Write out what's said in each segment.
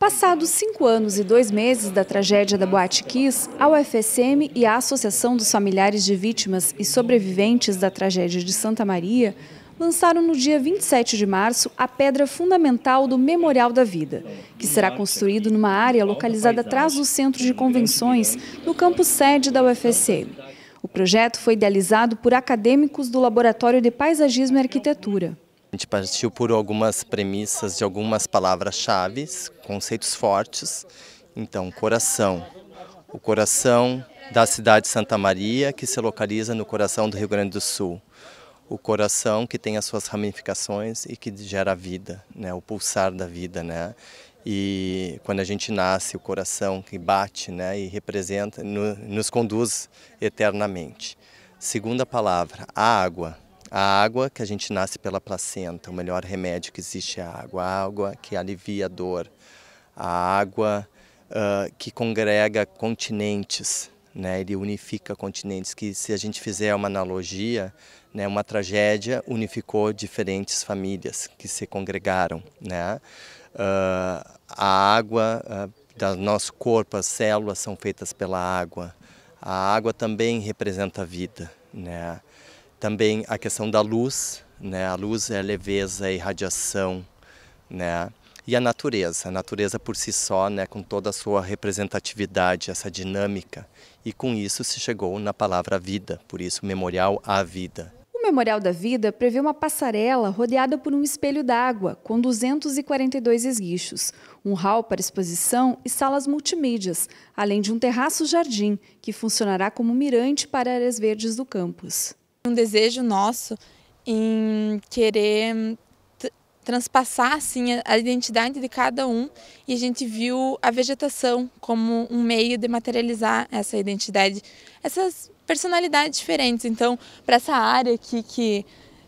Passados cinco anos e dois meses da tragédia da Boate Kiss, a UFSM e a Associação dos Familiares de Vítimas e Sobreviventes da Tragédia de Santa Maria lançaram no dia 27 de março a pedra fundamental do Memorial da Vida, que será construído numa área localizada atrás do Centro de Convenções, no campus sede da UFSM. O projeto foi idealizado por acadêmicos do Laboratório de Paisagismo e Arquitetura. A gente partiu por algumas premissas de algumas palavras-chave, conceitos fortes. Então, coração. O coração da cidade de Santa Maria, que se localiza no coração do Rio Grande do Sul. O coração que tem as suas ramificações e que gera a vida, né? o pulsar da vida. Né? E quando a gente nasce, o coração que bate né? e representa, no, nos conduz eternamente. Segunda palavra, a água a água, que a gente nasce pela placenta, o melhor remédio que existe é a água. A água que alivia a dor. A água uh, que congrega continentes, né? ele unifica continentes, que se a gente fizer uma analogia, né? uma tragédia unificou diferentes famílias que se congregaram. Né? Uh, a água uh, do nosso corpo, as células são feitas pela água. A água também representa a vida. Né? Também a questão da luz, né? a luz é leveza e radiação, né? e a natureza, a natureza por si só, né? com toda a sua representatividade, essa dinâmica, e com isso se chegou na palavra vida, por isso memorial à vida. O Memorial da Vida prevê uma passarela rodeada por um espelho d'água, com 242 esguichos, um hall para exposição e salas multimídias, além de um terraço-jardim, que funcionará como mirante para áreas verdes do campus. Um desejo nosso em querer hum, transpassar assim a identidade de cada um e a gente viu a vegetação como um meio de materializar essa identidade, essas personalidades diferentes. Então, para essa área aqui que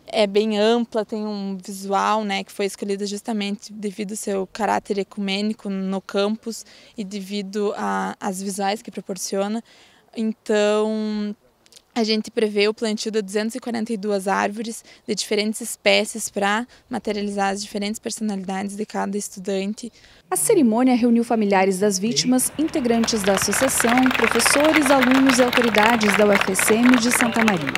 é bem ampla, tem um visual, né, que foi escolhida justamente devido ao seu caráter ecumênico no campus e devido às visuais que proporciona. Então, a gente prevê o plantio de 242 árvores de diferentes espécies para materializar as diferentes personalidades de cada estudante. A cerimônia reuniu familiares das vítimas, integrantes da associação, professores, alunos e autoridades da UFSM de Santa Maria.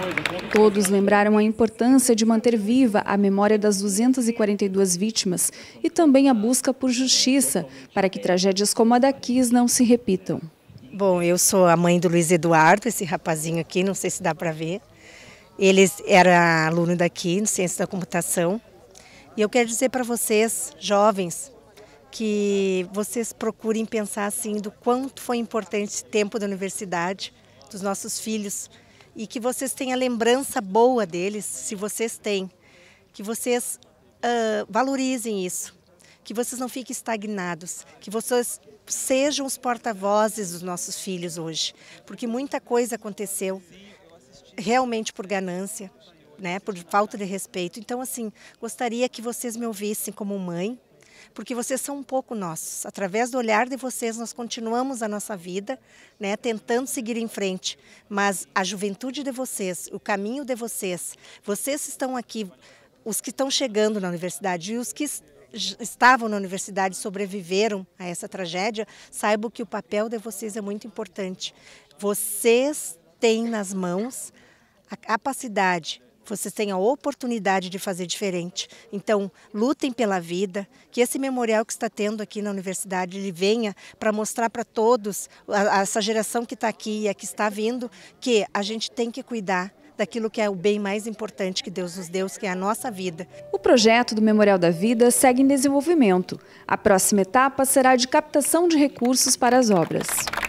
Todos lembraram a importância de manter viva a memória das 242 vítimas e também a busca por justiça para que tragédias como a da Kis não se repitam. Bom, eu sou a mãe do Luiz Eduardo, esse rapazinho aqui, não sei se dá para ver. Ele era aluno daqui, no Ciência da Computação. E eu quero dizer para vocês, jovens, que vocês procurem pensar assim do quanto foi importante esse tempo da universidade dos nossos filhos e que vocês tenham a lembrança boa deles, se vocês têm, que vocês uh, valorizem isso, que vocês não fiquem estagnados, que vocês sejam os porta-vozes dos nossos filhos hoje, porque muita coisa aconteceu realmente por ganância, né, por falta de respeito. Então, assim, gostaria que vocês me ouvissem como mãe, porque vocês são um pouco nossos. Através do olhar de vocês, nós continuamos a nossa vida, né, tentando seguir em frente. Mas a juventude de vocês, o caminho de vocês, vocês estão aqui, os que estão chegando na universidade e os que estavam na universidade sobreviveram a essa tragédia, saibam que o papel de vocês é muito importante. Vocês têm nas mãos a capacidade, vocês têm a oportunidade de fazer diferente. Então, lutem pela vida, que esse memorial que está tendo aqui na universidade ele venha para mostrar para todos, a, a essa geração que está aqui e a que está vindo, que a gente tem que cuidar daquilo que é o bem mais importante que Deus nos deu, que é a nossa vida. O projeto do Memorial da Vida segue em desenvolvimento. A próxima etapa será de captação de recursos para as obras.